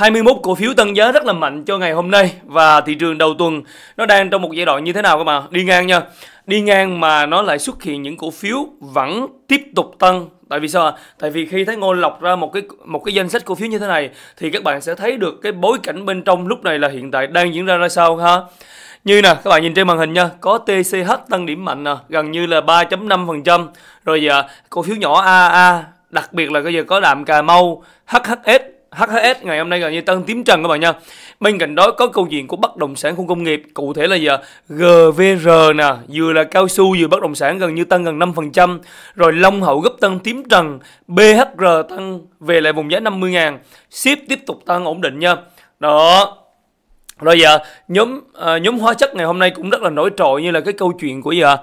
21 cổ phiếu tăng giá rất là mạnh cho ngày hôm nay và thị trường đầu tuần nó đang trong một giai đoạn như thế nào các bạn? Đi ngang nha. Đi ngang mà nó lại xuất hiện những cổ phiếu vẫn tiếp tục tăng tại vì sao Tại vì khi thấy Ngô lọc ra một cái một cái danh sách cổ phiếu như thế này thì các bạn sẽ thấy được cái bối cảnh bên trong lúc này là hiện tại đang diễn ra ra sao ha. Như nè, các bạn nhìn trên màn hình nha, có TCH tăng điểm mạnh nè, gần như là 3.5%. Rồi giờ cổ phiếu nhỏ AA, đặc biệt là bây giờ có đạm Cà Mau, HHS HHS ngày hôm nay gần như tăng tím trần các bạn nha Bên cạnh đó có câu chuyện của bất động sản khu công nghiệp Cụ thể là giờ GVR nè Vừa là cao su vừa bất động sản gần như tăng gần 5% Rồi Long Hậu gấp tăng tím trần BHR tăng về lại vùng giá 50 ngàn Ship tiếp tục tăng ổn định nha Đó Rồi giờ nhóm à, nhóm hóa chất ngày hôm nay cũng rất là nổi trội Như là cái câu chuyện của giờ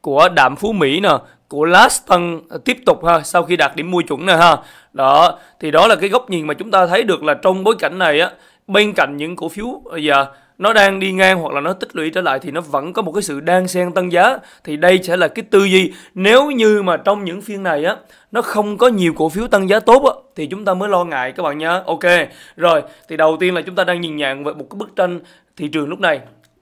của Đạm Phú Mỹ nè của Laston ờ, tiếp tục ha sau khi đạt điểm mua chuẩn này ha đó thì đó là cái góc nhìn mà chúng ta thấy được là trong bối cảnh này á bên cạnh những cổ phiếu giờ dạ, nó đang đi ngang hoặc là nó tích lũy trở lại thì nó vẫn có một cái sự đang xen tăng giá thì đây sẽ là cái tư duy nếu như mà trong những phiên này á nó không có nhiều cổ phiếu tăng giá tốt á thì chúng ta mới lo ngại các bạn nhá ok rồi thì đầu tiên là chúng ta đang nhìn nhận về một cái bức tranh thị trường lúc này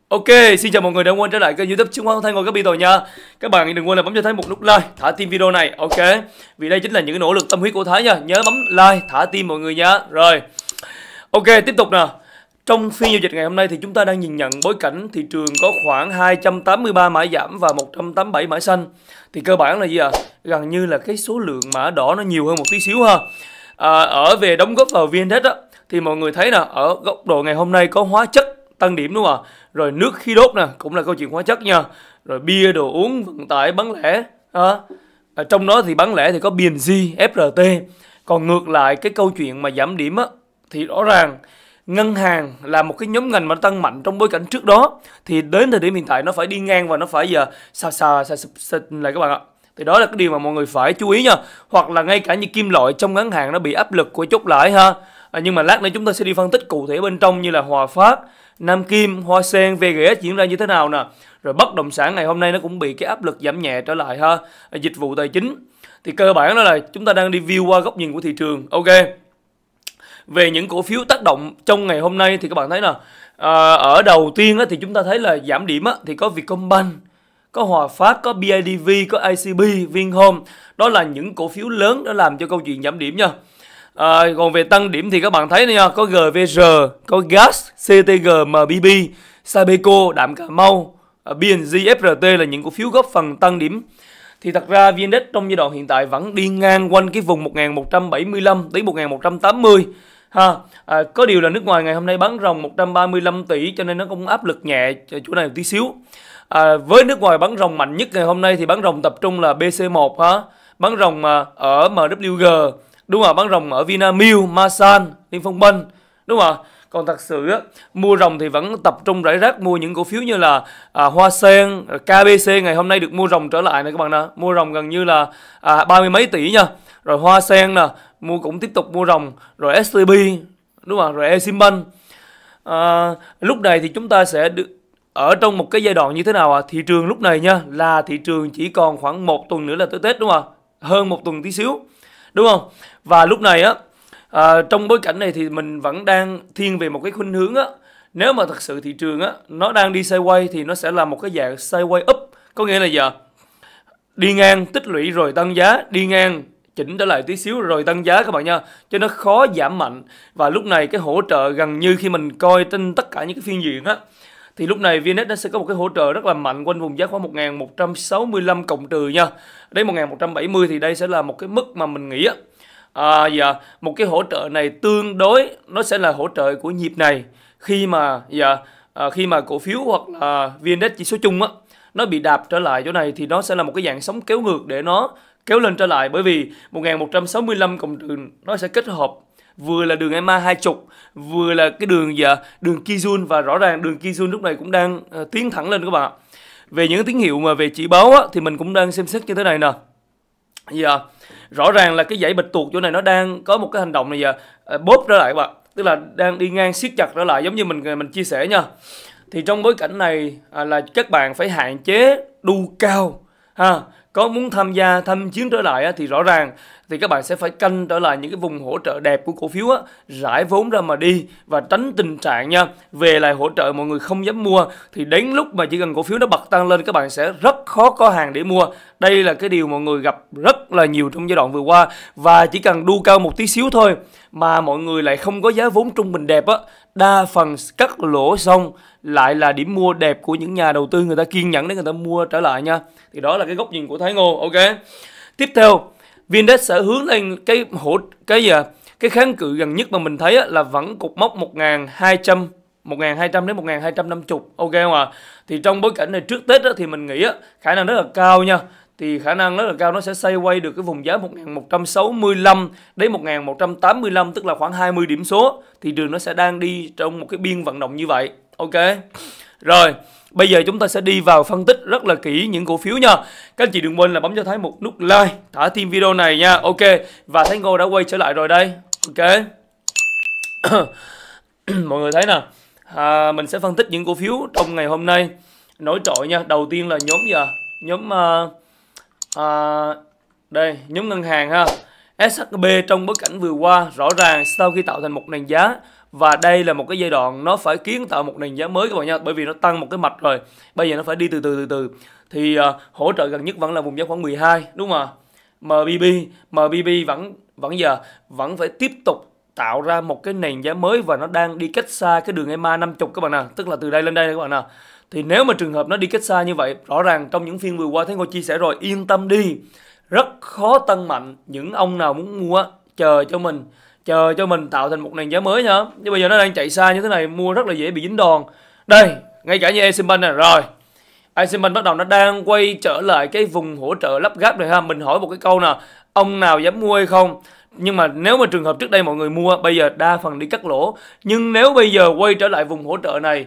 Ok, xin chào mọi người đã quên trở lại kênh youtube Trung Hoa Thanh Ngồi Các Bi Tồi nha Các bạn đừng quên là bấm cho Thái một nút like, thả tim video này, ok Vì đây chính là những nỗ lực tâm huyết của Thái nha Nhớ bấm like, thả tim mọi người nha Rồi, ok, tiếp tục nè trong phiên giao dịch ngày hôm nay thì chúng ta đang nhìn nhận bối cảnh thị trường có khoảng 283 mã giảm và 187 mã xanh. Thì cơ bản là gì ạ? À? Gần như là cái số lượng mã đỏ nó nhiều hơn một tí xíu ha. À, ở về đóng góp vào VNDAX á, thì mọi người thấy nè, ở góc độ ngày hôm nay có hóa chất tăng điểm đúng không ạ? Rồi nước khí đốt nè, cũng là câu chuyện hóa chất nha. Rồi bia, đồ uống, vận tải, bán lẻ. À, ở trong đó thì bán lẻ thì có BNG, FRT. Còn ngược lại cái câu chuyện mà giảm điểm á, thì rõ ràng ngân hàng là một cái nhóm ngành mà tăng mạnh trong bối cảnh trước đó thì đến thời điểm hiện tại nó phải đi ngang và nó phải giờ xà xà xà sụp xịt lại các bạn ạ thì đó là cái điều mà mọi người phải chú ý nha hoặc là ngay cả như kim loại trong ngân hàng nó bị áp lực của chốt lãi ha à, nhưng mà lát nữa chúng ta sẽ đi phân tích cụ thể bên trong như là hòa phát Nam Kim, Hoa Sen, VGS diễn ra như thế nào nè. Rồi bất động sản ngày hôm nay nó cũng bị cái áp lực giảm nhẹ trở lại ha. Dịch vụ tài chính. Thì cơ bản đó là chúng ta đang đi view qua góc nhìn của thị trường. Ok. Về những cổ phiếu tác động trong ngày hôm nay thì các bạn thấy nè. À, ở đầu tiên thì chúng ta thấy là giảm điểm thì có Vietcombank, có Hòa Phát, có BIDV, có ICB, Vinhome. Đó là những cổ phiếu lớn đã làm cho câu chuyện giảm điểm nha. À, còn về tăng điểm thì các bạn thấy nha, có GVR, có GAS, CTG, MBB, Sabeco, Đạm Cà Mau, à, BNG, FRT là những cổ phiếu góp phần tăng điểm. Thì thật ra VN trong giai đoạn hiện tại vẫn đi ngang quanh cái vùng 1175 tới 1180. Ha, à, có điều là nước ngoài ngày hôm nay bán ròng 135 tỷ cho nên nó cũng áp lực nhẹ chỗ này một tí xíu. À, với nước ngoài bán ròng mạnh nhất ngày hôm nay thì bán ròng tập trung là BC1 ha, bán ròng ở MWG đúng không bán rồng ở Vinamilk, Masan, Liên Phong Banh đúng không còn thật sự á, mua rồng thì vẫn tập trung rải rác mua những cổ phiếu như là à, Hoa Sen, KBC ngày hôm nay được mua rồng trở lại này các bạn nè, mua rồng gần như là à, ba mươi mấy tỷ nha. Rồi Hoa Sen nè, mua cũng tiếp tục mua rồng, rồi STB đúng không? Rồi Eximbank. À, lúc này thì chúng ta sẽ được ở trong một cái giai đoạn như thế nào ạ? À? Thị trường lúc này nha là thị trường chỉ còn khoảng một tuần nữa là tới Tết đúng không ạ? Hơn một tuần tí xíu đúng không và lúc này á à, trong bối cảnh này thì mình vẫn đang thiên về một cái khuynh hướng á nếu mà thật sự thị trường á nó đang đi sideways thì nó sẽ là một cái dạng sideways up có nghĩa là giờ đi ngang tích lũy rồi tăng giá đi ngang chỉnh trở lại tí xíu rồi tăng giá các bạn nha cho nó khó giảm mạnh và lúc này cái hỗ trợ gần như khi mình coi trên tất cả những cái phiên diện á thì lúc này VNX nó sẽ có một cái hỗ trợ rất là mạnh quanh vùng giá khoảng 1165 cộng trừ nha. Đến 1170 thì đây sẽ là một cái mức mà mình nghĩ á à, dạ, một cái hỗ trợ này tương đối nó sẽ là hỗ trợ của nhịp này khi mà dạ, à, khi mà cổ phiếu hoặc là vn chỉ số chung á nó bị đạp trở lại chỗ này thì nó sẽ là một cái dạng sóng kéo ngược để nó kéo lên trở lại bởi vì 1165 cộng trừ nó sẽ kết hợp vừa là đường EMA 20 vừa là cái đường dạ, đường Kijun và rõ ràng đường Kijun lúc này cũng đang uh, tiến thẳng lên các bạn Về những tín hiệu mà về chỉ báo á, thì mình cũng đang xem xét như thế này nè. Dạ. Yeah rõ ràng là cái dãy bịch tuột chỗ này nó đang có một cái hành động này giờ à, bóp trở lại các bạn tức là đang đi ngang siết chặt trở lại giống như mình mình chia sẻ nha thì trong bối cảnh này à, là các bạn phải hạn chế đu cao ha có muốn tham gia tham chiến trở lại thì rõ ràng thì các bạn sẽ phải canh trở lại những cái vùng hỗ trợ đẹp của cổ phiếu á, rải vốn ra mà đi và tránh tình trạng nha về lại hỗ trợ mọi người không dám mua thì đến lúc mà chỉ cần cổ phiếu nó bật tăng lên các bạn sẽ rất khó có hàng để mua đây là cái điều mọi người gặp rất là nhiều trong giai đoạn vừa qua và chỉ cần đu cao một tí xíu thôi mà mọi người lại không có giá vốn trung bình đẹp á đa phần cắt lỗ xong lại là điểm mua đẹp của những nhà đầu tư người ta kiên nhẫn để người ta mua trở lại nha thì đó là cái góc nhìn của Thái Ngô ok tiếp theo VNDAX sẽ hướng lên cái hỗ cái gì à? cái kháng cự gần nhất mà mình thấy là vẫn cục mốc 1200 1200 đến 1250 ok không ạ? À? Thì trong bối cảnh này trước Tết đó, thì mình nghĩ khả năng rất là cao nha. Thì khả năng rất là cao nó sẽ xoay quay được cái vùng giá 1165 đến 1185 tức là khoảng 20 điểm số thì đường nó sẽ đang đi trong một cái biên vận động như vậy ok rồi Bây giờ chúng ta sẽ đi vào phân tích rất là kỹ những cổ phiếu nha. Các anh chị đừng quên là bấm cho Thái một nút like, thả tim video này nha. Ok, và Thái Ngô đã quay trở lại rồi đây. Ok. Mọi người thấy nè, à, mình sẽ phân tích những cổ phiếu trong ngày hôm nay. Nổi trội nha. Đầu tiên là nhóm giờ, nhóm à, à, đây, nhóm ngân hàng ha. SHB trong bối cảnh vừa qua rõ ràng sau khi tạo thành một nền giá và đây là một cái giai đoạn nó phải kiến tạo một nền giá mới các bạn nha bởi vì nó tăng một cái mạch rồi bây giờ nó phải đi từ từ từ từ thì uh, hỗ trợ gần nhất vẫn là vùng giá khoảng 12 đúng không ạ MBB MBB vẫn vẫn giờ vẫn phải tiếp tục tạo ra một cái nền giá mới và nó đang đi cách xa cái đường EMA 50 các bạn nào tức là từ đây lên đây các bạn nào thì nếu mà trường hợp nó đi cách xa như vậy rõ ràng trong những phiên vừa qua thấy ngô chia sẻ rồi yên tâm đi rất khó tăng mạnh những ông nào muốn mua chờ cho mình chờ cho mình tạo thành một nền giá mới nhá nhưng bây giờ nó đang chạy xa như thế này mua rất là dễ bị dính đòn đây ngay cả như Eximbank này rồi Eximbank bắt đầu nó đang quay trở lại cái vùng hỗ trợ lắp gáp này ha mình hỏi một cái câu nè ông nào dám mua hay không nhưng mà nếu mà trường hợp trước đây mọi người mua bây giờ đa phần đi cắt lỗ nhưng nếu bây giờ quay trở lại vùng hỗ trợ này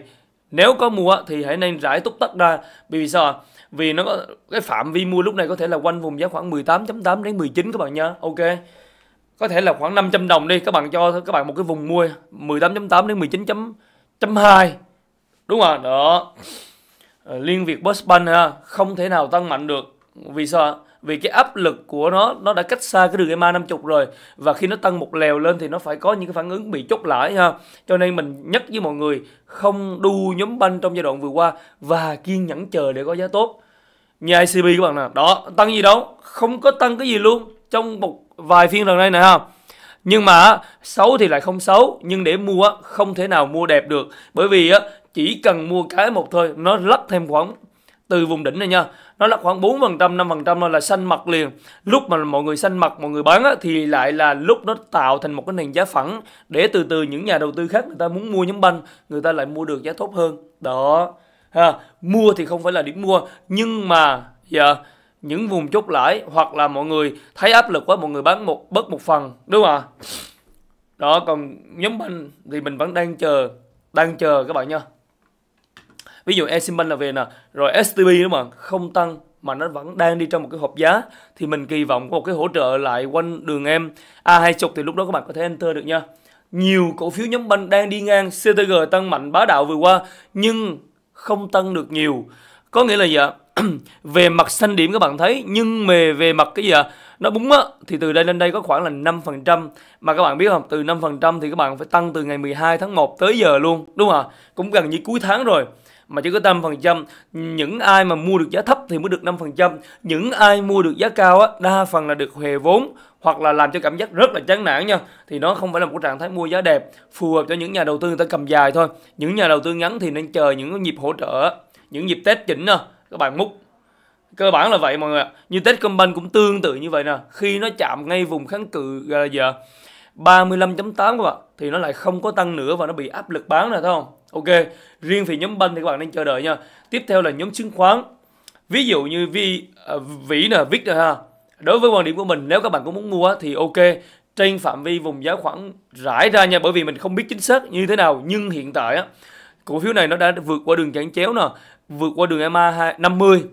nếu có mua thì hãy nên rải túc tắc ra vì sao vì nó có cái phạm vi mua lúc này có thể là quanh vùng giá khoảng 18.8 đến 19 các bạn nhá ok có thể là khoảng 500 đồng đi các bạn cho các bạn một cái vùng mua 18.8 đến 19.2 đúng không đó ờ, liên việt Busbank ha không thể nào tăng mạnh được vì sao vì cái áp lực của nó nó đã cách xa cái đường EMA 50 rồi và khi nó tăng một lèo lên thì nó phải có những cái phản ứng bị chốt lãi ha cho nên mình nhắc với mọi người không đu nhóm banh trong giai đoạn vừa qua và kiên nhẫn chờ để có giá tốt như ICB các bạn nè đó tăng gì đâu không có tăng cái gì luôn trong một vài phiên gần đây này ha nhưng mà xấu thì lại không xấu nhưng để mua không thể nào mua đẹp được bởi vì chỉ cần mua cái một thôi nó lấp thêm khoảng từ vùng đỉnh này nha nó là khoảng 4% 5% nó là xanh mặt liền lúc mà mọi người xanh mặt mọi người bán thì lại là lúc nó tạo thành một cái nền giá phẳng để từ từ những nhà đầu tư khác người ta muốn mua nhóm banh người ta lại mua được giá tốt hơn đó ha. mua thì không phải là điểm mua nhưng mà dạ yeah, những vùng chốt lãi hoặc là mọi người thấy áp lực quá mọi người bán một bớt một phần đúng không ạ đó còn nhóm banh thì mình vẫn đang chờ đang chờ các bạn nha ví dụ Eximbank là về nè rồi STB đúng không không tăng mà nó vẫn đang đi trong một cái hộp giá thì mình kỳ vọng có một cái hỗ trợ lại quanh đường em a hai chục thì lúc đó các bạn có thể enter được nha nhiều cổ phiếu nhóm banh đang đi ngang CTG tăng mạnh bá đạo vừa qua nhưng không tăng được nhiều có nghĩa là gì ạ về mặt xanh điểm các bạn thấy nhưng mà về mặt cái gì ạ à? nó búng á thì từ đây lên đây có khoảng là 5% mà các bạn biết không từ 5% thì các bạn phải tăng từ ngày 12 tháng 1 tới giờ luôn đúng không ạ cũng gần như cuối tháng rồi mà chỉ có 5%. Những ai mà mua được giá thấp thì mới được 5%. Những ai mua được giá cao á, đa phần là được hề vốn hoặc là làm cho cảm giác rất là chán nản nha. Thì nó không phải là một trạng thái mua giá đẹp, phù hợp cho những nhà đầu tư người ta cầm dài thôi. Những nhà đầu tư ngắn thì nên chờ những nhịp hỗ trợ, những nhịp test chỉnh nè các bạn múc cơ bản là vậy mọi người ạ như Techcombank cũng tương tự như vậy nè khi nó chạm ngay vùng kháng cự gọi là giờ 35.8 các bạn thì nó lại không có tăng nữa và nó bị áp lực bán nè thấy không ok riêng về nhóm banh thì các bạn nên chờ đợi nha tiếp theo là nhóm chứng khoán ví dụ như vi à, vĩ nè viết nè ha đối với quan điểm của mình nếu các bạn cũng muốn mua thì ok trên phạm vi vùng giá khoảng rải ra nha bởi vì mình không biết chính xác như thế nào nhưng hiện tại á cổ phiếu này nó đã vượt qua đường chắn chéo nè vượt qua đường EMA 50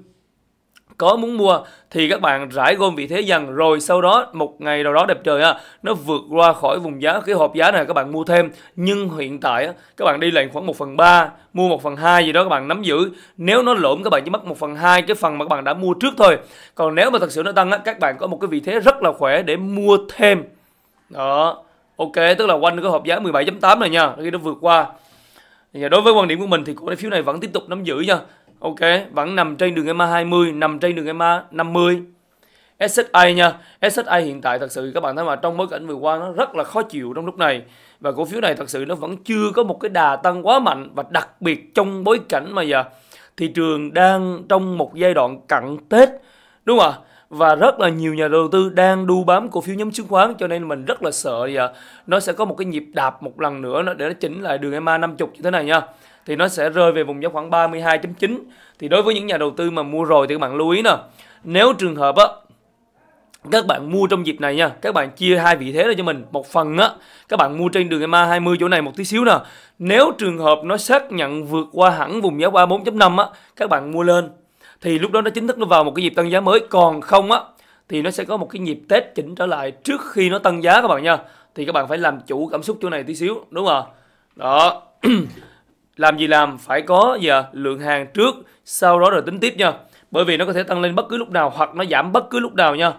có muốn mua thì các bạn rải gom vị thế dần rồi sau đó một ngày nào đó đẹp trời á nó vượt qua khỏi vùng giá cái hộp giá này các bạn mua thêm nhưng hiện tại á, các bạn đi lệnh khoảng 1 phần 3 mua 1 phần 2 gì đó các bạn nắm giữ nếu nó lộn các bạn chỉ mất 1 phần 2 cái phần mà các bạn đã mua trước thôi còn nếu mà thật sự nó tăng á, các bạn có một cái vị thế rất là khỏe để mua thêm đó ok tức là quanh cái hộp giá 17.8 này nha khi nó vượt qua và dạ, đối với quan điểm của mình thì cổ phiếu này vẫn tiếp tục nắm giữ nha. Ok, vẫn nằm trên đường EMA 20, nằm trên đường EMA 50. SSI nha. SSI hiện tại thật sự các bạn thấy mà trong bối cảnh vừa qua nó rất là khó chịu trong lúc này và cổ phiếu này thật sự nó vẫn chưa có một cái đà tăng quá mạnh và đặc biệt trong bối cảnh mà giờ thị trường đang trong một giai đoạn cận Tết đúng không ạ? và rất là nhiều nhà đầu tư đang đu bám cổ phiếu nhóm chứng khoán cho nên mình rất là sợ gì à, nó sẽ có một cái nhịp đạp một lần nữa để nó chỉnh lại đường EMA 50 như thế này nha thì nó sẽ rơi về vùng giá khoảng 32.9 thì đối với những nhà đầu tư mà mua rồi thì các bạn lưu ý nè nếu trường hợp á các bạn mua trong dịp này nha các bạn chia hai vị thế ra cho mình một phần á các bạn mua trên đường EMA 20 chỗ này một tí xíu nè nếu trường hợp nó xác nhận vượt qua hẳn vùng giá 34.5 á các bạn mua lên thì lúc đó nó chính thức nó vào một cái nhịp tăng giá mới còn không á thì nó sẽ có một cái nhịp Tết chỉnh trở lại trước khi nó tăng giá các bạn nha thì các bạn phải làm chủ cảm xúc chỗ này tí xíu đúng không đó làm gì làm phải có giờ lượng hàng trước sau đó rồi tính tiếp nha bởi vì nó có thể tăng lên bất cứ lúc nào hoặc nó giảm bất cứ lúc nào nha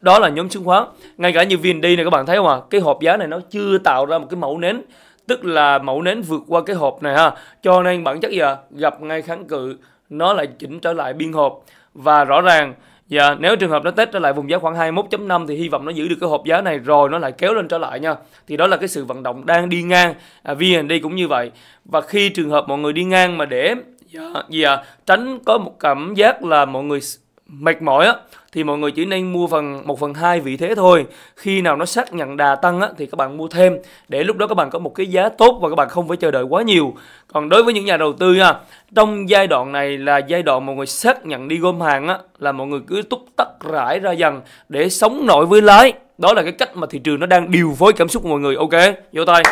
đó là nhóm chứng khoán ngay cả như VND này các bạn thấy không ạ à? cái hộp giá này nó chưa tạo ra một cái mẫu nến tức là mẫu nến vượt qua cái hộp này ha cho nên bản chất giờ gặp ngay kháng cự nó lại chỉnh trở lại biên hộp và rõ ràng Dạ, nếu trường hợp nó test trở lại vùng giá khoảng 21.5 thì hy vọng nó giữ được cái hộp giá này rồi nó lại kéo lên trở lại nha. Thì đó là cái sự vận động đang đi ngang. À, VND cũng như vậy. Và khi trường hợp mọi người đi ngang mà để dạ, gì dạ, tránh có một cảm giác là mọi người mệt mỏi á thì mọi người chỉ nên mua phần 1 phần 2 vị thế thôi khi nào nó xác nhận đà tăng á, thì các bạn mua thêm để lúc đó các bạn có một cái giá tốt và các bạn không phải chờ đợi quá nhiều còn đối với những nhà đầu tư nha trong giai đoạn này là giai đoạn mọi người xác nhận đi gom hàng á, là mọi người cứ túc tắc rải ra dần để sống nổi với lái đó là cái cách mà thị trường nó đang điều phối cảm xúc của mọi người ok vô tay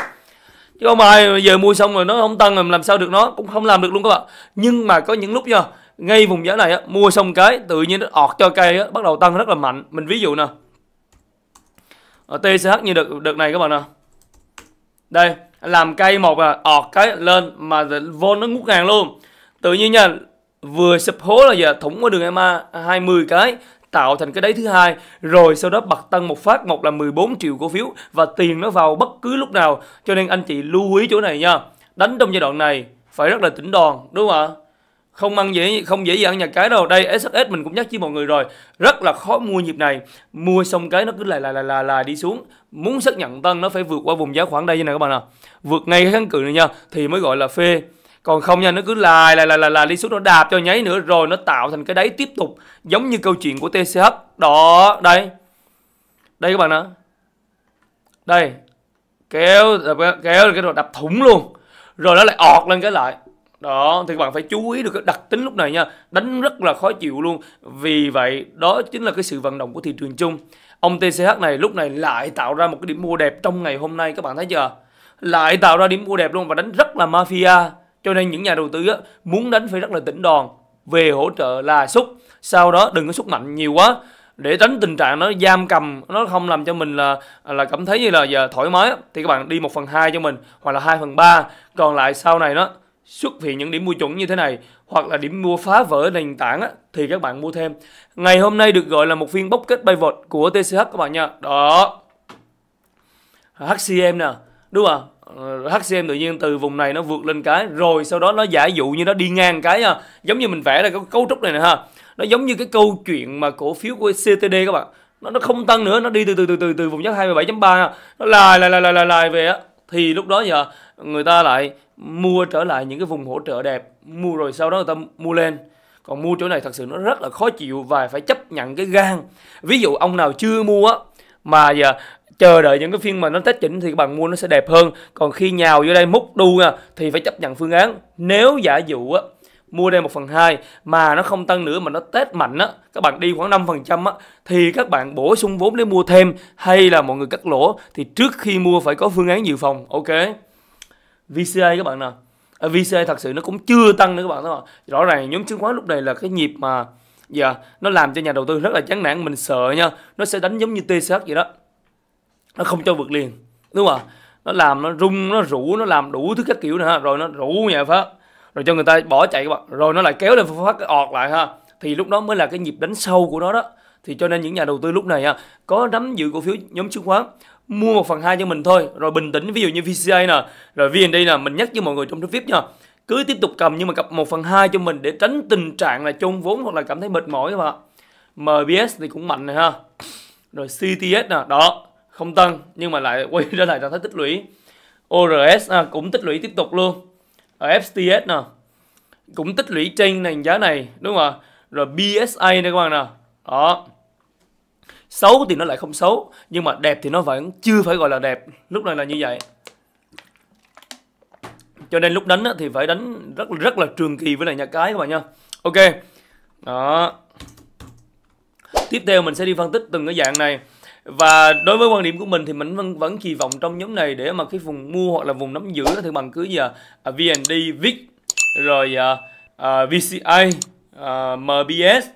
chứ không ai giờ mua xong rồi nó không tăng rồi làm sao được nó cũng không làm được luôn các bạn nhưng mà có những lúc nha ngay vùng giá này á, mua xong cái tự nhiên nó ọt cho cây á, bắt đầu tăng rất là mạnh mình ví dụ nè ở TCH như đợt, đợt này các bạn nè đây làm cây một là ọt cái lên mà vô nó ngút ngàn luôn tự nhiên nha vừa sụp hố là giờ thủng qua đường EMA 20 cái tạo thành cái đáy thứ hai rồi sau đó bật tăng một phát một là 14 triệu cổ phiếu và tiền nó vào bất cứ lúc nào cho nên anh chị lưu ý chỗ này nha đánh trong giai đoạn này phải rất là tỉnh đòn đúng không ạ không ăn dễ không dễ dàng nhà cái đâu đây SSS mình cũng nhắc với mọi người rồi rất là khó mua nhịp này mua xong cái nó cứ là là là là, là đi xuống muốn xác nhận tăng nó phải vượt qua vùng giá khoảng đây như này các bạn ạ vượt ngay cái kháng cự này nha thì mới gọi là phê còn không nha nó cứ là là là là, là đi xuống nó đạp cho nháy nữa rồi nó tạo thành cái đáy tiếp tục giống như câu chuyện của TCH đó đây đây các bạn ạ đây kéo kéo cái rồi đập thủng luôn rồi nó lại ọt lên cái lại đó thì các bạn phải chú ý được cái đặc tính lúc này nha đánh rất là khó chịu luôn vì vậy đó chính là cái sự vận động của thị trường chung ông TCH này lúc này lại tạo ra một cái điểm mua đẹp trong ngày hôm nay các bạn thấy chưa lại tạo ra điểm mua đẹp luôn và đánh rất là mafia cho nên những nhà đầu tư á, muốn đánh phải rất là tỉnh đòn về hỗ trợ là xúc sau đó đừng có xúc mạnh nhiều quá để tránh tình trạng nó giam cầm nó không làm cho mình là là cảm thấy như là giờ thoải mái thì các bạn đi một phần hai cho mình hoặc là hai phần ba còn lại sau này nó xuất hiện những điểm mua chuẩn như thế này hoặc là điểm mua phá vỡ nền tảng á, thì các bạn mua thêm. Ngày hôm nay được gọi là một phiên bốc kết bay vọt của TCH các bạn nha. Đó. HCM nè, đúng không? Ờ, HCM tự nhiên từ vùng này nó vượt lên cái rồi sau đó nó giả dụ như nó đi ngang cái nha. Giống như mình vẽ ra cái cấu trúc này nè ha. Nó giống như cái câu chuyện mà cổ phiếu của CTD các bạn. Nó nó không tăng nữa, nó đi từ từ từ từ từ vùng giá 27.3 nó lại lại lại lại lại về á thì lúc đó giờ người ta lại mua trở lại những cái vùng hỗ trợ đẹp mua rồi sau đó người ta mua lên còn mua chỗ này thật sự nó rất là khó chịu và phải chấp nhận cái gan ví dụ ông nào chưa mua mà giờ chờ đợi những cái phiên mà nó tách chỉnh thì các bạn mua nó sẽ đẹp hơn còn khi nhào vô đây múc đu nha thì phải chấp nhận phương án nếu giả dụ á mua đây một phần hai mà nó không tăng nữa mà nó tết mạnh á, các bạn đi khoảng 5% á, thì các bạn bổ sung vốn để mua thêm hay là mọi người cắt lỗ thì trước khi mua phải có phương án dự phòng, ok? VCA các bạn nào à, VCA thật sự nó cũng chưa tăng nữa các bạn thấy không rõ ràng nhóm chứng khoán lúc này là cái nhịp mà dạ nó làm cho nhà đầu tư rất là chán nản mình sợ nha nó sẽ đánh giống như TCH vậy đó nó không cho vượt liền đúng không nó làm nó rung nó rủ nó làm đủ thứ các kiểu nữa ha rồi nó rủ nhà phát rồi cho người ta bỏ chạy các bạn rồi nó lại kéo lên phát cái ọt lại ha thì lúc đó mới là cái nhịp đánh sâu của nó đó thì cho nên những nhà đầu tư lúc này ha, có nắm giữ cổ phiếu nhóm chứng khoán mua một phần hai cho mình thôi rồi bình tĩnh ví dụ như VCA nè rồi VND nè mình nhắc cho mọi người trong group VIP nha cứ tiếp tục cầm nhưng mà cặp một phần hai cho mình để tránh tình trạng là chung vốn hoặc là cảm thấy mệt mỏi các bạn MBS thì cũng mạnh này ha rồi CTS nè đó không tăng nhưng mà lại quay trở lại trạng thái tích lũy ORS à, cũng tích lũy tiếp tục luôn ở FTS nè cũng tích lũy trên nền giá này đúng không ạ rồi BSA nè các bạn nè đó xấu thì nó lại không xấu nhưng mà đẹp thì nó vẫn chưa phải gọi là đẹp lúc này là như vậy cho nên lúc đánh thì phải đánh rất rất là trường kỳ với lại nhà cái các bạn nha ok đó tiếp theo mình sẽ đi phân tích từng cái dạng này và đối với quan điểm của mình thì mình vẫn, vẫn kỳ vọng trong nhóm này để mà cái vùng mua hoặc là vùng nắm giữ thì bằng cứ giờ à, VND, VIX rồi uh, à, uh, à, VCA, uh, MBS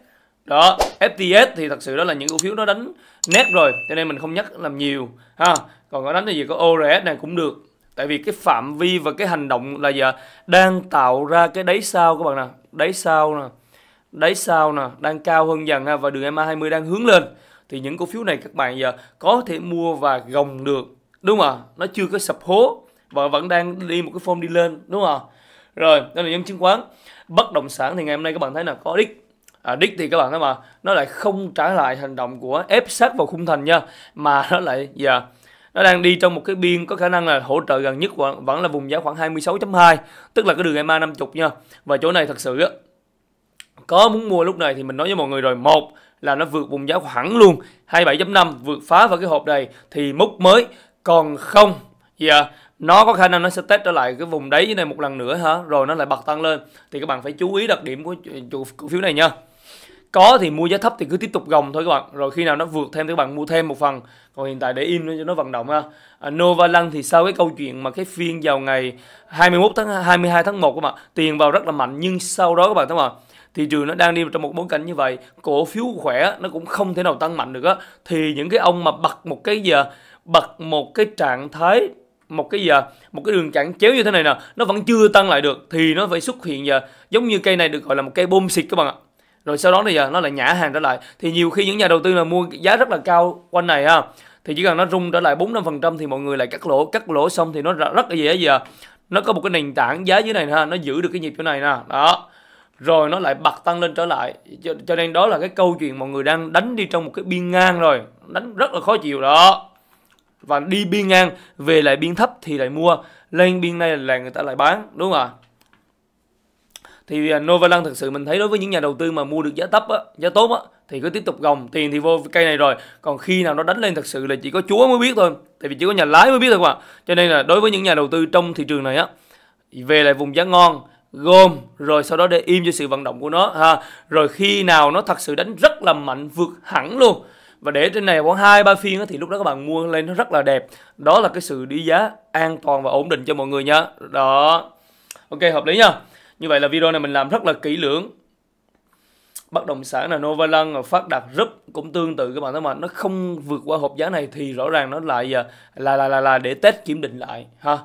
đó FTS thì thật sự đó là những cổ phiếu nó đánh nét rồi cho nên mình không nhắc làm nhiều ha còn có đánh cái gì có ORS này cũng được tại vì cái phạm vi và cái hành động là giờ đang tạo ra cái đáy sau các bạn nè đáy sau nè đáy sau nè đang cao hơn dần ha và đường EMA 20 đang hướng lên thì những cổ phiếu này các bạn giờ có thể mua và gồng được đúng không ạ nó chưa có sập hố và vẫn đang đi một cái form đi lên đúng không ạ rồi đây là những chứng khoán bất động sản thì ngày hôm nay các bạn thấy là có đích à, đích thì các bạn đó mà nó lại không trả lại hành động của ép sát vào khung thành nha mà nó lại giờ dạ, yeah, nó đang đi trong một cái biên có khả năng là hỗ trợ gần nhất vẫn là vùng giá khoảng 26.2 tức là cái đường EMA 50 nha và chỗ này thật sự á có muốn mua lúc này thì mình nói với mọi người rồi một là nó vượt vùng giá khoảng luôn 27.5 vượt phá vào cái hộp này thì mốc mới còn không giờ dạ, yeah, nó có khả năng nó sẽ test trở lại cái vùng đáy như này một lần nữa hả rồi nó lại bật tăng lên thì các bạn phải chú ý đặc điểm của cổ phiếu này nha có thì mua giá thấp thì cứ tiếp tục gồng thôi các bạn rồi khi nào nó vượt thêm thì các bạn mua thêm một phần còn hiện tại để im cho nó vận động ha à, Novaland thì sau cái câu chuyện mà cái phiên vào ngày 21 tháng 22 tháng 1 các bạn tiền vào rất là mạnh nhưng sau đó các bạn thấy không ạ thị trường nó đang đi trong một bối cảnh như vậy cổ phiếu khỏe nó cũng không thể nào tăng mạnh được á thì những cái ông mà bật một cái giờ bật một cái trạng thái một cái giờ một cái đường cản chéo như thế này nè nó vẫn chưa tăng lại được thì nó phải xuất hiện giờ giống như cây này được gọi là một cây bom xịt các bạn ạ rồi sau đó thì giờ nó lại nhả hàng trở lại thì nhiều khi những nhà đầu tư là mua giá rất là cao quanh này ha thì chỉ cần nó rung trở lại bốn năm phần trăm thì mọi người lại cắt lỗ cắt lỗ xong thì nó rất là dễ gì à nó có một cái nền tảng giá dưới này ha nó giữ được cái nhịp chỗ này nè đó rồi nó lại bật tăng lên trở lại cho, cho nên đó là cái câu chuyện mọi người đang đánh đi trong một cái biên ngang rồi đánh rất là khó chịu đó và đi biên ngang về lại biên thấp thì lại mua lên biên này là người ta lại bán đúng không ạ thì à, Novaland thực sự mình thấy đối với những nhà đầu tư mà mua được giá thấp á, giá tốt á thì cứ tiếp tục gồng tiền thì vô cây này rồi còn khi nào nó đánh lên thật sự là chỉ có chúa mới biết thôi tại vì chỉ có nhà lái mới biết thôi mà cho nên là đối với những nhà đầu tư trong thị trường này á về lại vùng giá ngon gom rồi sau đó để im cho sự vận động của nó ha rồi khi nào nó thật sự đánh rất là mạnh vượt hẳn luôn và để trên này khoảng hai ba phiên thì lúc đó các bạn mua lên nó rất là đẹp đó là cái sự đi giá an toàn và ổn định cho mọi người nha đó ok hợp lý nha như vậy là video này mình làm rất là kỹ lưỡng bất động sản là Novaland và phát đạt group cũng tương tự các bạn thấy mà nó không vượt qua hộp giá này thì rõ ràng nó lại à, là là là là, để test kiểm định lại ha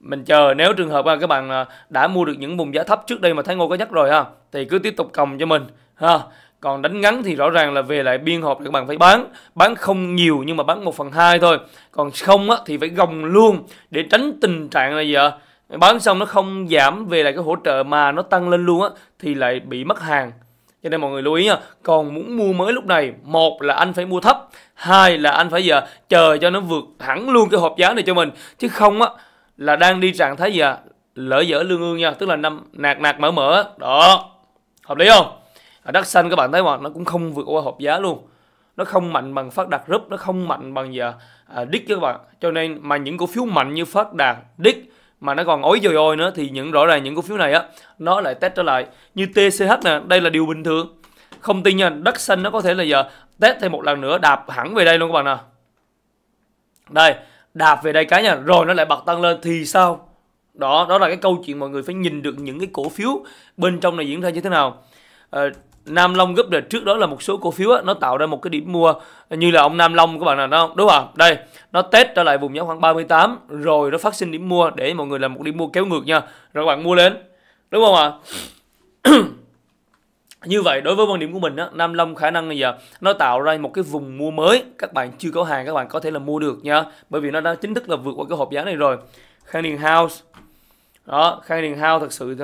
mình chờ nếu trường hợp các bạn à, đã mua được những vùng giá thấp trước đây mà Thái Ngô có nhắc rồi ha thì cứ tiếp tục cầm cho mình ha còn đánh ngắn thì rõ ràng là về lại biên hộp các bạn phải bán bán không nhiều nhưng mà bán 1 phần hai thôi còn không á, thì phải gồng luôn để tránh tình trạng là gì ạ bán xong nó không giảm về lại cái hỗ trợ mà nó tăng lên luôn á thì lại bị mất hàng cho nên mọi người lưu ý nha còn muốn mua mới lúc này một là anh phải mua thấp hai là anh phải giờ chờ cho nó vượt hẳn luôn cái hộp giá này cho mình chứ không á là đang đi trạng thái gì à lỡ dở lương ương nha tức là năm nạt nạt mở mở đó hợp lý không ở đất xanh các bạn thấy mà nó cũng không vượt qua hộp giá luôn nó không mạnh bằng phát đạt group nó không mạnh bằng giờ à, đích à, các bạn cho nên mà những cổ phiếu mạnh như phát đạt đích mà nó còn ối dồi ôi nữa thì những rõ ràng những cổ phiếu này á nó lại test trở lại như TCH nè đây là điều bình thường không tin nha đất xanh nó có thể là giờ test thêm một lần nữa đạp hẳn về đây luôn các bạn nè đây đạp về đây cái nha rồi nó lại bật tăng lên thì sao đó đó là cái câu chuyện mọi người phải nhìn được những cái cổ phiếu bên trong này diễn ra như thế nào à, Nam Long gấp đợt trước đó là một số cổ phiếu á, nó tạo ra một cái điểm mua như là ông Nam Long các bạn nào không? Đúng không? Đây, nó test trở lại vùng giá khoảng 38 rồi nó phát sinh điểm mua để mọi người làm một điểm mua kéo ngược nha. Rồi các bạn mua lên. Đúng không ạ? như vậy đối với quan điểm của mình á, Nam Long khả năng bây giờ nó tạo ra một cái vùng mua mới, các bạn chưa có hàng các bạn có thể là mua được nha, bởi vì nó đã chính thức là vượt qua cái hộp giá này rồi. Khang House đó khang điền hao thật sự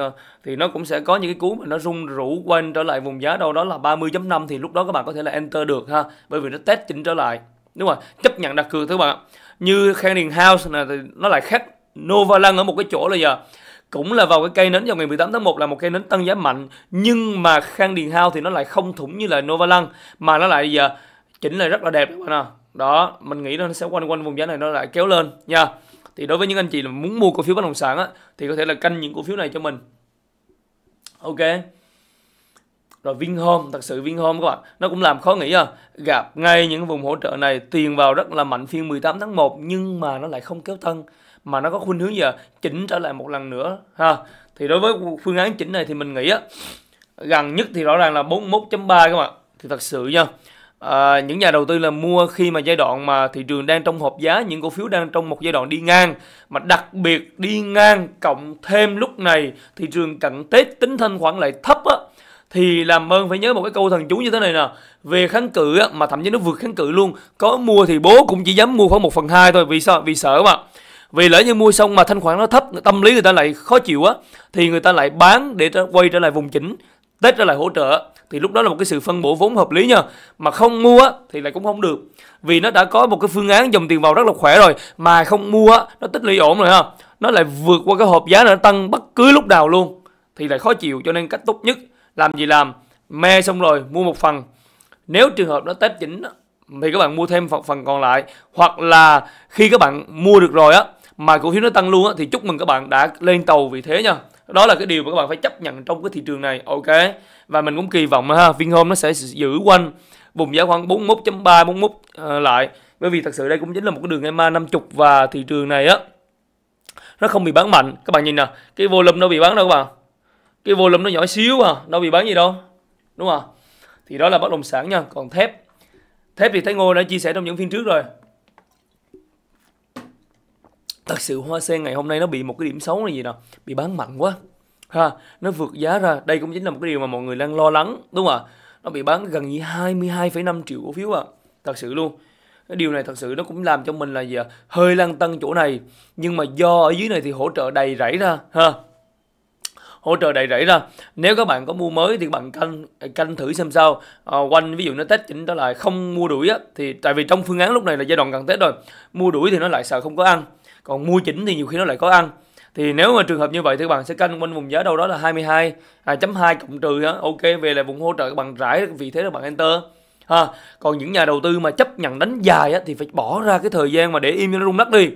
thì nó cũng sẽ có những cái cú mà nó rung rủ quanh trở lại vùng giá đâu đó là 30.5 thì lúc đó các bạn có thể là enter được ha bởi vì nó test chỉnh trở lại đúng rồi chấp nhận đặt cược các bạn như khang điền house là nó lại khác nova lăng ở một cái chỗ là giờ cũng là vào cái cây nến vào ngày 18 tháng 1 là một cây nến tăng giá mạnh nhưng mà khang điền hao thì nó lại không thủng như là nova lăng mà nó lại giờ chỉnh lại rất là đẹp các bạn à đó mình nghĩ nó sẽ quanh quanh vùng giá này nó lại kéo lên nha thì đối với những anh chị là muốn mua cổ phiếu bất động sản á, thì có thể là canh những cổ phiếu này cho mình ok rồi Vinhome thật sự Vinhome các bạn nó cũng làm khó nghĩ à gặp ngay những vùng hỗ trợ này tiền vào rất là mạnh phiên 18 tháng 1 nhưng mà nó lại không kéo thân mà nó có khuynh hướng giờ à? chỉnh trở lại một lần nữa ha thì đối với phương án chỉnh này thì mình nghĩ á gần nhất thì rõ ràng là 41.3 các bạn thì thật sự nha à, những nhà đầu tư là mua khi mà giai đoạn mà thị trường đang trong hộp giá những cổ phiếu đang trong một giai đoạn đi ngang mà đặc biệt đi ngang cộng thêm lúc này thị trường cận tết tính thanh khoản lại thấp á thì làm ơn phải nhớ một cái câu thần chú như thế này nè về kháng cự á, mà thậm chí nó vượt kháng cự luôn có mua thì bố cũng chỉ dám mua khoảng một phần hai thôi vì sao vì sợ mà vì lỡ như mua xong mà thanh khoản nó thấp tâm lý người ta lại khó chịu á thì người ta lại bán để quay trở lại vùng chỉnh tết trở lại hỗ trợ thì lúc đó là một cái sự phân bổ vốn hợp lý nha mà không mua thì lại cũng không được vì nó đã có một cái phương án dòng tiền vào rất là khỏe rồi mà không mua nó tích lũy ổn rồi ha nó lại vượt qua cái hộp giá nó tăng bất cứ lúc nào luôn thì lại khó chịu cho nên cách tốt nhất làm gì làm me xong rồi mua một phần nếu trường hợp nó test chỉnh thì các bạn mua thêm phần phần còn lại hoặc là khi các bạn mua được rồi á mà cổ phiếu nó tăng luôn á thì chúc mừng các bạn đã lên tàu vì thế nha đó là cái điều mà các bạn phải chấp nhận trong cái thị trường này ok và mình cũng kỳ vọng ha Vinhome nó sẽ giữ quanh vùng giá khoảng 41.3 41 uh, lại bởi vì thật sự đây cũng chính là một cái đường EMA 50 và thị trường này á nó không bị bán mạnh các bạn nhìn nè cái volume nó bị bán đâu các bạn cái volume nó nhỏ xíu à đâu bị bán gì đâu đúng không thì đó là bất động sản nha còn thép thép thì thấy ngô đã chia sẻ trong những phiên trước rồi thật sự hoa sen ngày hôm nay nó bị một cái điểm xấu là gì nào bị bán mạnh quá ha nó vượt giá ra đây cũng chính là một cái điều mà mọi người đang lo lắng đúng không ạ nó bị bán gần như 22,5 triệu cổ phiếu à thật sự luôn cái điều này thật sự nó cũng làm cho mình là gì à? hơi lăn tăng chỗ này nhưng mà do ở dưới này thì hỗ trợ đầy rẫy ra ha hỗ trợ đầy rẫy ra nếu các bạn có mua mới thì các bạn canh canh thử xem sao à, quanh ví dụ nó tết chỉnh trở lại không mua đuổi á thì tại vì trong phương án lúc này là giai đoạn gần tết rồi mua đuổi thì nó lại sợ không có ăn còn mua chỉnh thì nhiều khi nó lại có ăn thì nếu mà trường hợp như vậy thì các bạn sẽ canh quanh vùng giá đâu đó là 22 à, chấm 2 cộng trừ đó. ok về là vùng hỗ trợ bằng rải vị thế là bạn enter ha còn những nhà đầu tư mà chấp nhận đánh dài á, thì phải bỏ ra cái thời gian mà để im cho nó rung lắc đi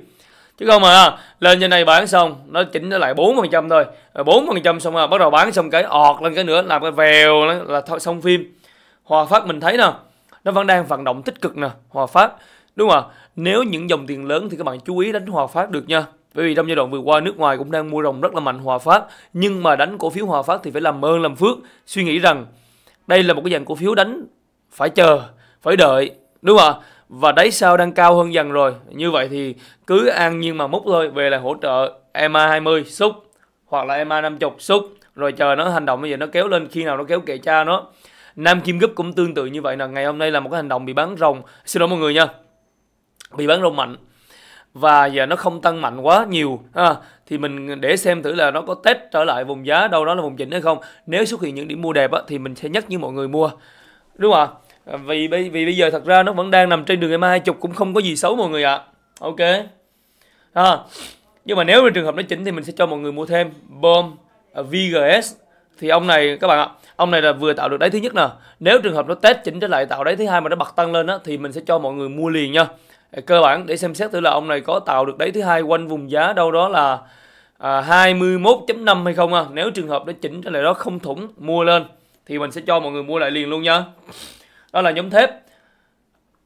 chứ không mà lên như này bán xong nó chỉnh nó lại bốn phần trăm thôi à, bốn phần trăm xong rồi à, bắt đầu bán xong cái ọt lên cái nữa làm cái vèo là xong phim Hòa Phát mình thấy nè nó vẫn đang vận động tích cực nè Hòa Phát đúng không ạ nếu những dòng tiền lớn thì các bạn chú ý đánh Hòa Phát được nha. Bởi vì trong giai đoạn vừa qua nước ngoài cũng đang mua rồng rất là mạnh Hòa Phát, nhưng mà đánh cổ phiếu Hòa Phát thì phải làm ơn làm phước, suy nghĩ rằng đây là một cái dạng cổ phiếu đánh phải chờ, phải đợi, đúng không ạ? Và đáy sao đang cao hơn dần rồi. Như vậy thì cứ an nhiên mà múc thôi, về là hỗ trợ EMA 20 xúc hoặc là EMA 50 xúc rồi chờ nó hành động bây giờ nó kéo lên khi nào nó kéo kệ cha nó. Nam Kim gấp cũng tương tự như vậy là ngày hôm nay là một cái hành động bị bán rồng. Xin lỗi mọi người nha bị bán rong mạnh và giờ nó không tăng mạnh quá nhiều ha, thì mình để xem thử là nó có test trở lại vùng giá đâu đó là vùng chỉnh hay không nếu xuất hiện những điểm mua đẹp á, thì mình sẽ nhắc như mọi người mua đúng không ạ à, vì, vì vì bây giờ thật ra nó vẫn đang nằm trên đường em hai chục cũng không có gì xấu mọi người ạ à. ok ha. nhưng mà nếu trường hợp nó chỉnh thì mình sẽ cho mọi người mua thêm bom à, vgs thì ông này các bạn ạ ông này là vừa tạo được đáy thứ nhất nè nếu trường hợp nó test chỉnh trở lại tạo đáy thứ hai mà nó bật tăng lên á thì mình sẽ cho mọi người mua liền nha cơ bản để xem xét thử là ông này có tạo được đáy thứ hai quanh vùng giá đâu đó là à, 21.5 hay không à. Nếu trường hợp nó chỉnh cái này đó không thủng mua lên thì mình sẽ cho mọi người mua lại liền luôn nha. Đó là nhóm thép.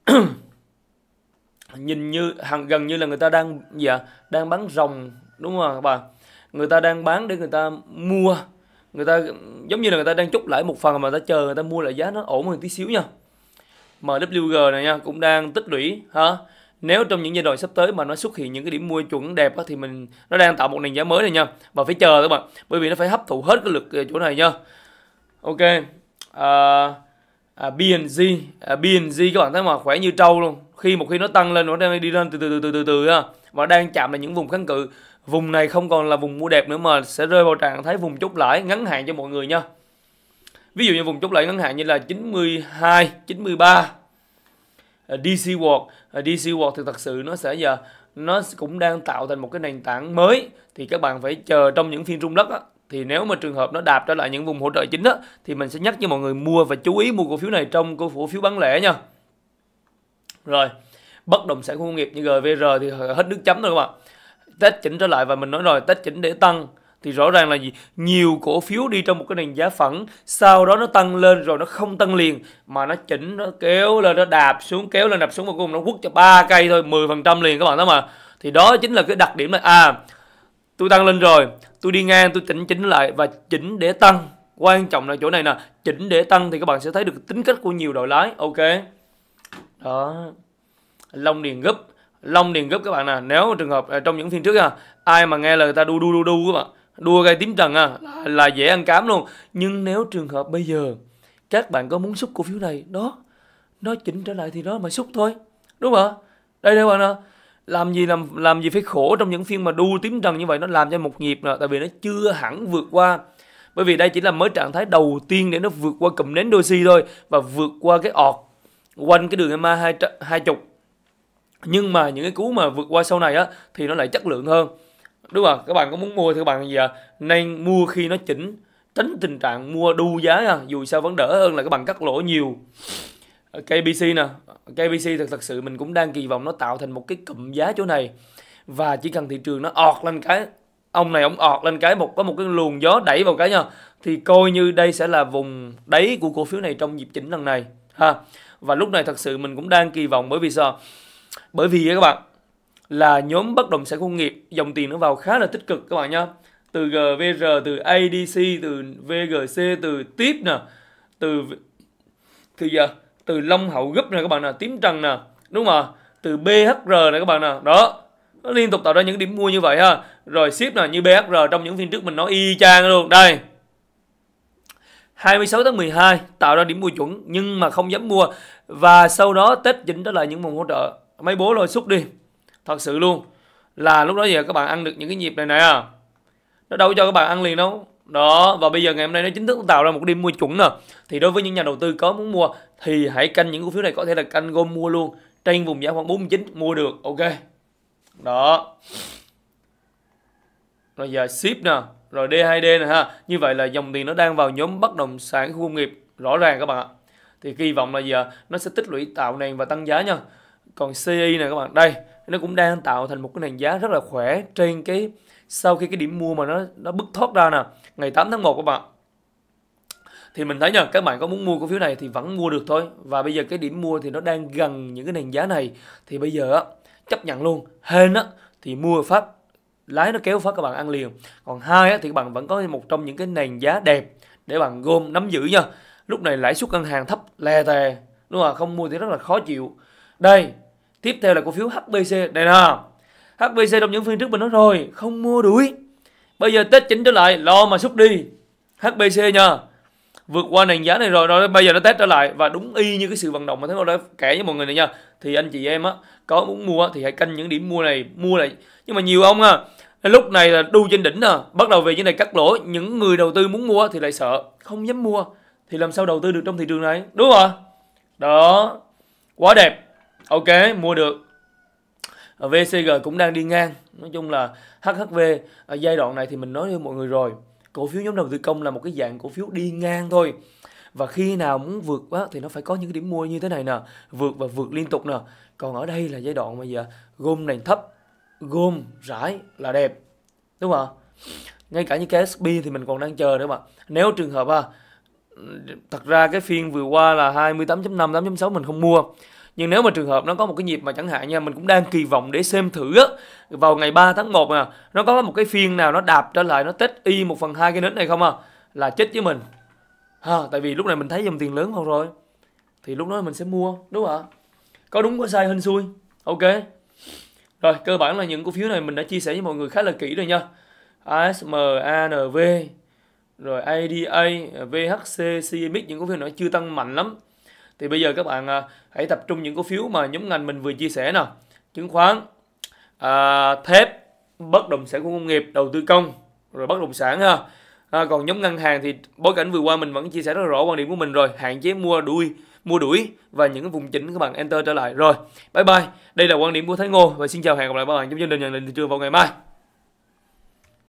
Nhìn như hàng gần như là người ta đang gì À? Đang bán rồng đúng không các bạn? Người ta đang bán để người ta mua. Người ta giống như là người ta đang chốt lại một phần mà người ta chờ người ta mua lại giá nó ổn hơn tí xíu nha. MWG này nha cũng đang tích lũy ha nếu trong những giai đoạn sắp tới mà nó xuất hiện những cái điểm mua chuẩn đẹp á, thì mình nó đang tạo một nền giá mới này nha và phải chờ các bạn bởi vì nó phải hấp thụ hết cái lực ờ, chỗ này nha ok à, à, BNG à, BNG các bạn thấy mà khỏe như trâu luôn khi một khi nó tăng lên nó đang đi lên từ từ từ từ từ từ ha và đang chạm là những vùng kháng cự vùng này không còn là vùng mua đẹp nữa mà sẽ rơi vào trạng thái vùng chốt lãi ngắn hạn cho mọi người nha ví dụ như vùng chốt lãi ngắn hạn như là 92 93 Ờ, DC World ờ, DC World thì thật sự nó sẽ giờ nó cũng đang tạo thành một cái nền tảng mới thì các bạn phải chờ trong những phiên rung lắc á, thì nếu mà trường hợp nó đạp trở lại những vùng hỗ trợ chính đó thì mình sẽ nhắc cho mọi người mua và chú ý mua cổ phiếu này trong cổ phiếu bán lẻ nha rồi bất động sản công nghiệp như GVR thì hết nước chấm rồi các bạn test chỉnh trở lại và mình nói rồi test chỉnh để tăng thì rõ ràng là gì nhiều cổ phiếu đi trong một cái nền giá phẳng sau đó nó tăng lên rồi nó không tăng liền mà nó chỉnh nó kéo lên nó đạp xuống kéo lên đạp xuống và cùng nó quất cho ba cây thôi 10% liền các bạn đó mà thì đó chính là cái đặc điểm là à tôi tăng lên rồi tôi đi ngang tôi chỉnh chỉnh lại và chỉnh để tăng quan trọng là chỗ này nè chỉnh để tăng thì các bạn sẽ thấy được tính cách của nhiều đội lái ok đó long điền gấp long điền gấp các bạn nè nếu trường hợp à, trong những phiên trước à ai mà nghe lời người ta đu đu đu đu các bạn đua gây tím trần à, là, là dễ ăn cám luôn. Nhưng nếu trường hợp bây giờ các bạn có muốn xúc cổ phiếu này, đó, nó chỉnh trở lại thì đó mà xúc thôi. Đúng không Đây đây bạn ạ. Làm gì làm làm gì phải khổ trong những phiên mà đu tím trần như vậy nó làm cho một nhịp nè, tại vì nó chưa hẳn vượt qua bởi vì đây chỉ là mới trạng thái đầu tiên để nó vượt qua cụm nến đôi Doji thôi và vượt qua cái ọt quanh cái đường EMA hai hai chục nhưng mà những cái cú mà vượt qua sau này á thì nó lại chất lượng hơn đúng rồi các bạn có muốn mua thì các bạn gì à? nên mua khi nó chỉnh tránh tình trạng mua đu giá nha dù sao vẫn đỡ hơn là các bạn cắt lỗ nhiều KBC nè KBC thật thật sự mình cũng đang kỳ vọng nó tạo thành một cái cụm giá chỗ này và chỉ cần thị trường nó ọt lên cái ông này ông ọt lên cái một có một cái luồng gió đẩy vào cái nha thì coi như đây sẽ là vùng đáy của cổ phiếu này trong dịp chỉnh lần này ha và lúc này thật sự mình cũng đang kỳ vọng bởi vì sao bởi vì các bạn là nhóm bất động sản công nghiệp dòng tiền nó vào khá là tích cực các bạn nhá từ GVR từ ADC từ VGC từ tiếp nè từ từ giờ từ Long Hậu Gấp nè các bạn nè tím trần nè đúng không từ BHR nè các bạn nè đó nó liên tục tạo ra những điểm mua như vậy ha rồi ship là như BHR trong những phiên trước mình nói y chang luôn đây 26 tháng 12 tạo ra điểm mua chuẩn nhưng mà không dám mua và sau đó Tết chỉnh trở lại những vùng hỗ trợ mấy bố lôi xúc đi thật sự luôn là lúc đó giờ các bạn ăn được những cái nhịp này này à nó đâu cho các bạn ăn liền đâu đó và bây giờ ngày hôm nay nó chính thức tạo ra một đêm mua chuẩn nè thì đối với những nhà đầu tư có muốn mua thì hãy canh những cổ phiếu này có thể là canh gom mua luôn trên vùng giá khoảng 49 mua được ok đó rồi giờ ship nè rồi D2D nè ha như vậy là dòng tiền nó đang vào nhóm bất động sản khu công nghiệp rõ ràng các bạn ạ thì kỳ vọng là giờ nó sẽ tích lũy tạo nền và tăng giá nha còn CI nè các bạn đây nó cũng đang tạo thành một cái nền giá rất là khỏe trên cái sau khi cái điểm mua mà nó nó bứt thoát ra nè ngày 8 tháng 1 các bạn thì mình thấy nha các bạn có muốn mua cổ phiếu này thì vẫn mua được thôi và bây giờ cái điểm mua thì nó đang gần những cái nền giá này thì bây giờ á chấp nhận luôn hên á thì mua phát lái nó kéo phát các bạn ăn liền còn hai á thì các bạn vẫn có một trong những cái nền giá đẹp để bạn gom nắm giữ nha lúc này lãi suất ngân hàng thấp lè tè đúng không không mua thì rất là khó chịu đây tiếp theo là cổ phiếu HBC này nè HBC trong những phiên trước mình nói rồi không mua đuổi bây giờ tết chỉnh trở lại lo mà xúc đi HBC nha vượt qua nền giá này rồi rồi bây giờ nó test trở lại và đúng y như cái sự vận động mà thấy đã kể với mọi người này nha thì anh chị em á có muốn mua thì hãy canh những điểm mua này mua này nhưng mà nhiều ông á lúc này là đu trên đỉnh nè bắt đầu về những này cắt lỗ những người đầu tư muốn mua thì lại sợ không dám mua thì làm sao đầu tư được trong thị trường này đúng không ạ đó quá đẹp ok mua được ờ, VCG cũng đang đi ngang nói chung là HHV ở giai đoạn này thì mình nói với mọi người rồi cổ phiếu nhóm đầu tư công là một cái dạng cổ phiếu đi ngang thôi và khi nào muốn vượt quá thì nó phải có những cái điểm mua như thế này nè vượt và vượt liên tục nè còn ở đây là giai đoạn bây giờ gom nền thấp gom rải là đẹp đúng không ngay cả những cái SP thì mình còn đang chờ nữa mà nếu trường hợp à, thật ra cái phiên vừa qua là 28.5 8.6 mình không mua nhưng nếu mà trường hợp nó có một cái nhịp mà chẳng hạn nha mình cũng đang kỳ vọng để xem thử á vào ngày 3 tháng 1 à nó có một cái phiên nào nó đạp trở lại nó test y một phần hai cái nến này không à là chết với mình ha tại vì lúc này mình thấy dòng tiền lớn không rồi thì lúc đó mình sẽ mua đúng không ạ có đúng có sai hên xui ok rồi cơ bản là những cổ phiếu này mình đã chia sẻ với mọi người khá là kỹ rồi nha ASMANV rồi ADA, VHC, CMX những cổ phiếu nó chưa tăng mạnh lắm thì bây giờ các bạn à, hãy tập trung những cổ phiếu mà nhóm ngành mình vừa chia sẻ nè chứng khoán à, thép bất động sản khu công nghiệp đầu tư công rồi bất động sản ha à, còn nhóm ngân hàng thì bối cảnh vừa qua mình vẫn chia sẻ rất rõ quan điểm của mình rồi hạn chế mua đuôi mua đuổi và những vùng chỉnh các bạn enter trở lại rồi bye bye đây là quan điểm của Thái Ngô và xin chào hẹn gặp lại các bạn trong chương trình nhận định thị trường vào ngày mai